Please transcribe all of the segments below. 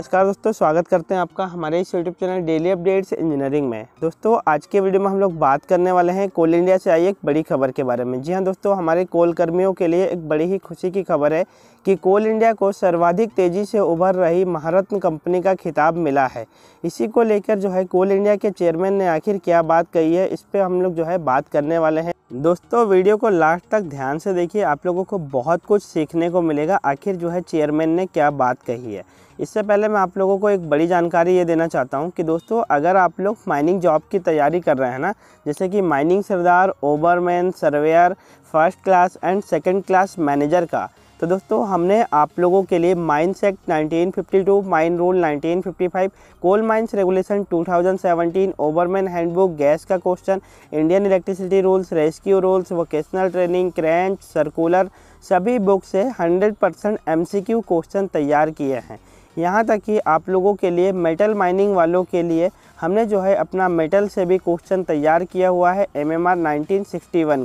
नमस्कार दोस्तों स्वागत करते हैं आपका हमारे इस YouTube channel daily updates engineering में दोस्तों आज के वीडियो में हम लोग बात करने वाले हैं कोल इंडिया से आई एक बड़ी खबर के बारे में जी हां दोस्तों हमारे कोल कर्मियों के लिए एक बड़ी ही खुशी की खबर है कि कोल इंडिया को सर्वाधिक तेज़ी से उभर रही महारत्न कंपनी का खिताब मिला है इसी को लेकर जो है कोल इंडिया के चेयरमैन ने आखिर क्या बात कही है इस पर हम लोग जो है बात करने वाले हैं दोस्तों वीडियो को लास्ट तक ध्यान से देखिए आप लोगों को बहुत कुछ सीखने को मिलेगा आखिर जो है चेयरमैन ने क्या बात कही है इससे पहले मैं आप लोगों को एक बड़ी जानकारी ये देना चाहता हूँ कि दोस्तों अगर आप लोग माइनिंग जॉब की तैयारी कर रहे हैं ना जैसे कि माइनिंग सरदार overman surveyor first class and second class manager का तो दोस्तों हमने आप लोगों के लिए mines act 1952, mine rule 1955, coal mines regulation 2017, overman handbook gas का question Indian electricity rules rescue rules vocational training क्रेंच सर्कुलर सभी बुक से 100 परसेंट एम क्वेश्चन तैयार किए हैं यहाँ तक कि आप लोगों के लिए मेटल माइनिंग वालों के लिए हमने जो है अपना मेटल से भी क्वेश्चन तैयार किया हुआ है एम एम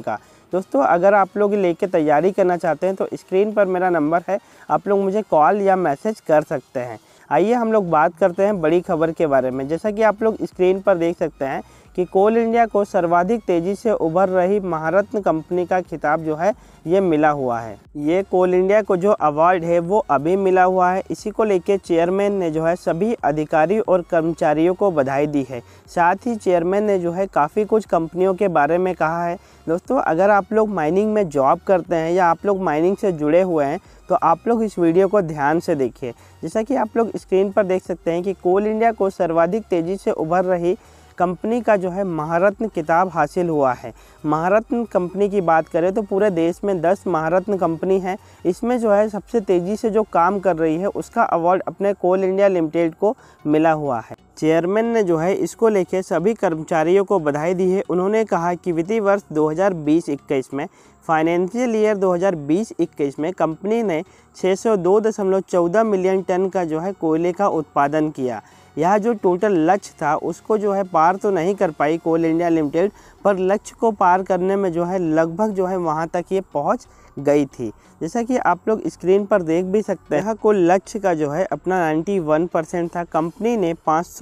का दोस्तों अगर आप लोग लेके तैयारी करना चाहते हैं तो स्क्रीन पर मेरा नंबर है आप लोग मुझे कॉल या मैसेज कर सकते हैं आइए हम लोग बात करते हैं बड़ी खबर के बारे में जैसा कि आप लोग स्क्रीन पर देख सकते हैं कि कोल इंडिया को सर्वाधिक तेज़ी से उभर रही महारत्न कंपनी का खिताब जो है ये मिला हुआ है ये कोल इंडिया को जो अवार्ड है वो अभी मिला हुआ है इसी को लेके चेयरमैन ने जो है सभी अधिकारी और कर्मचारियों को बधाई दी है साथ ही चेयरमैन ने जो है काफ़ी कुछ कंपनियों के बारे में कहा है दोस्तों अगर आप लोग माइनिंग में जॉब करते हैं या आप लोग माइनिंग से जुड़े हुए हैं तो आप लोग इस वीडियो को ध्यान से देखिए जैसा कि आप लोग स्क्रीन पर देख सकते हैं कि कोल इंडिया को सर्वाधिक तेज़ी से उभर रही कंपनी का जो है महारत्न किताब हासिल हुआ है महारत्न कंपनी की बात करें तो पूरे देश में दस महारत्न कंपनी है इसमें जो है सबसे तेज़ी से जो काम कर रही है उसका अवार्ड अपने कोल इंडिया लिमिटेड को मिला हुआ है चेयरमैन ने जो है इसको लेके सभी कर्मचारियों को बधाई दी है उन्होंने कहा कि वित्तीय वर्ष 2020-21 में फाइनेंशियल ईयर 2020-21 में कंपनी ने 602.14 मिलियन टन का जो है कोयले का उत्पादन किया यह जो टोटल लक्ष्य था उसको जो है पार तो नहीं कर पाई कोल इंडिया लिमिटेड पर लक्ष्य को पार करने में जो है लगभग जो है वहाँ तक ये पहुँच गई थी जैसा कि आप लोग स्क्रीन पर देख भी सकते हैं कुल लक्ष्य का जो है अपना 91 परसेंट था कंपनी ने पाँच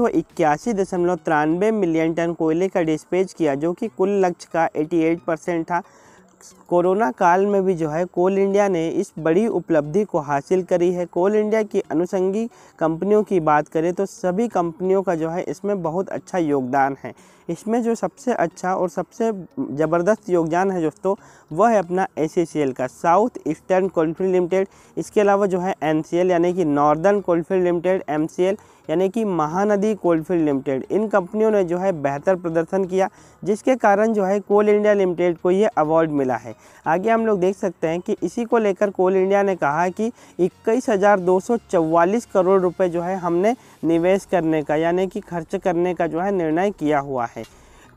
मिलियन टन कोयले का डिस्पेज किया जो कि कुल लक्ष्य का 88 परसेंट था कोरोना काल में भी जो है कोल इंडिया ने इस बड़ी उपलब्धि को हासिल करी है कोल इंडिया की अनुसंगी कंपनियों की बात करें तो सभी कंपनियों का जो है इसमें बहुत अच्छा योगदान है इसमें जो सबसे अच्छा और सबसे ज़बरदस्त योगदान है दोस्तों वह है अपना एस का साउथ ईस्टर्न कोलफील्ड लिमिटेड इसके अलावा जो है एन यानी कि नॉर्दर्न कोलफील्ड लिमिटेड एम यानी कि महानदी कोलफील्ड लिमिटेड इन कंपनियों ने जो है बेहतर प्रदर्शन किया जिसके कारण जो है कोल इंडिया लिमिटेड को ये अवार्ड मिला मिला है आगे हम लोग देख सकते हैं कि इसी को लेकर कोल इंडिया ने कहा कि इक्कीस करोड़ रुपए जो है हमने निवेश करने का यानी कि खर्च करने का जो है निर्णय किया हुआ है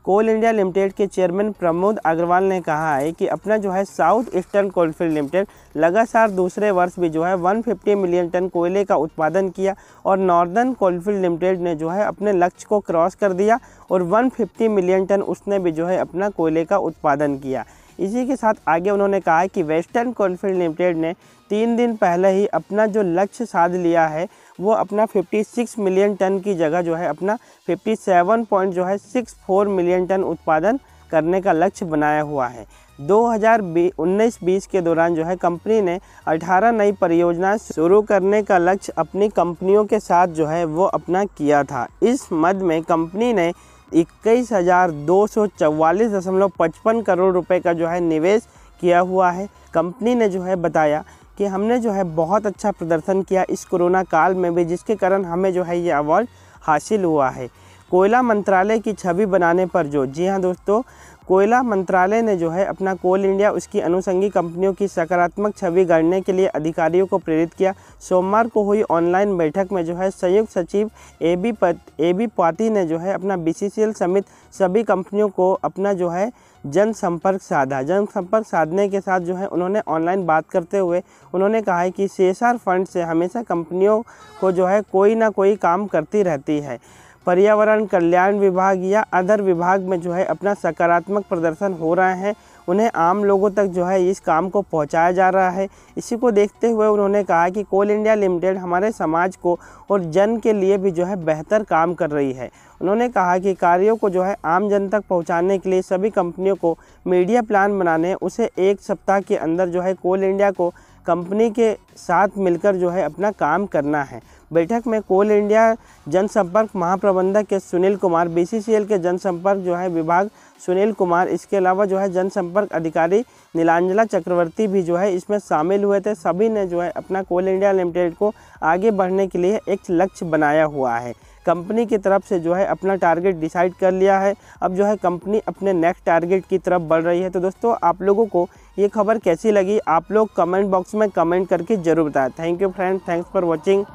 कोल इंडिया लिमिटेड के चेयरमैन प्रमोद अग्रवाल ने कहा है कि अपना जो है साउथ ईस्टर्न कोलफील्ड लिमिटेड लगातार दूसरे वर्ष भी जो है 150 मिलियन टन कोयले का उत्पादन किया और नॉर्दर्न कोलफील्ड लिमिटेड ने जो है अपने लक्ष्य को क्रॉस कर दिया और 150 मिलियन टन उसने भी जो है अपना कोयले का उत्पादन किया इसी के साथ आगे उन्होंने कहा कि वेस्टर्न कॉन्फिडेंट लिमिटेड ने तीन दिन पहले ही अपना जो लक्ष्य साध लिया है वो अपना 56 मिलियन टन की जगह जो है अपना 57 पॉइंट जो है 64 मिलियन टन उत्पादन करने का लक्ष्य बनाया हुआ है 2019-20 के दौरान जो है कंपनी ने 18 नई परियोजनाएं शुरू करने का लक्ष्य अपनी कंपनियों के साथ जो है वो अपना किया था इस मद में कंपनी ने इक्कीस हज़ार दो सौ दशमलव पचपन करोड़ रुपए का जो है निवेश किया हुआ है कंपनी ने जो है बताया कि हमने जो है बहुत अच्छा प्रदर्शन किया इस कोरोना काल में भी जिसके कारण हमें जो है ये अवार्ड हासिल हुआ है कोयला मंत्रालय की छवि बनाने पर जो जी हाँ दोस्तों कोयला मंत्रालय ने जो है अपना कोल इंडिया उसकी अनुसंगी कंपनियों की सकारात्मक छवि गढ़ने के लिए अधिकारियों को प्रेरित किया सोमवार को हुई ऑनलाइन बैठक में जो है संयुक्त सचिव ए बी पत ए बी पाती ने जो है अपना बी समेत सभी कंपनियों को अपना जो है जनसंपर्क साधा जनसंपर्क साधने के साथ जो है उन्होंने ऑनलाइन बात करते हुए उन्होंने कहा है कि सी फंड से हमेशा कंपनियों को जो है कोई ना कोई काम करती रहती है पर्यावरण कल्याण विभाग या अदर विभाग में जो है अपना सकारात्मक प्रदर्शन हो रहा है उन्हें आम लोगों तक जो है इस काम को पहुंचाया जा रहा है इसी को देखते हुए उन्होंने कहा कि कोल इंडिया लिमिटेड हमारे समाज को और जन के लिए भी जो है बेहतर काम कर रही है उन्होंने कहा कि कार्यों को जो है आम जन तक पहुंचाने के लिए सभी कंपनियों को मीडिया प्लान बनाने उसे एक सप्ताह के अंदर जो है कोल इंडिया को कंपनी के साथ मिलकर जो है अपना काम करना है बैठक में कोल इंडिया जनसंपर्क महाप्रबंधक के सुनील कुमार बीसीसीएल के जनसंपर्क जो है विभाग सुनील कुमार इसके अलावा जो है जनसंपर्क अधिकारी नीलांजला चक्रवर्ती भी जो है इसमें शामिल हुए थे सभी ने जो है अपना कोल इंडिया लिमिटेड को आगे बढ़ने के लिए एक लक्ष्य बनाया हुआ है कंपनी की तरफ से जो है अपना टारगेट डिसाइड कर लिया है अब जो है कंपनी अपने नेक्स्ट टारगेट की तरफ बढ़ रही है तो दोस्तों आप लोगों को ये खबर कैसी लगी आप लोग कमेंट बॉक्स में कमेंट करके ज़रूर बताएं thank you friend thanks for watching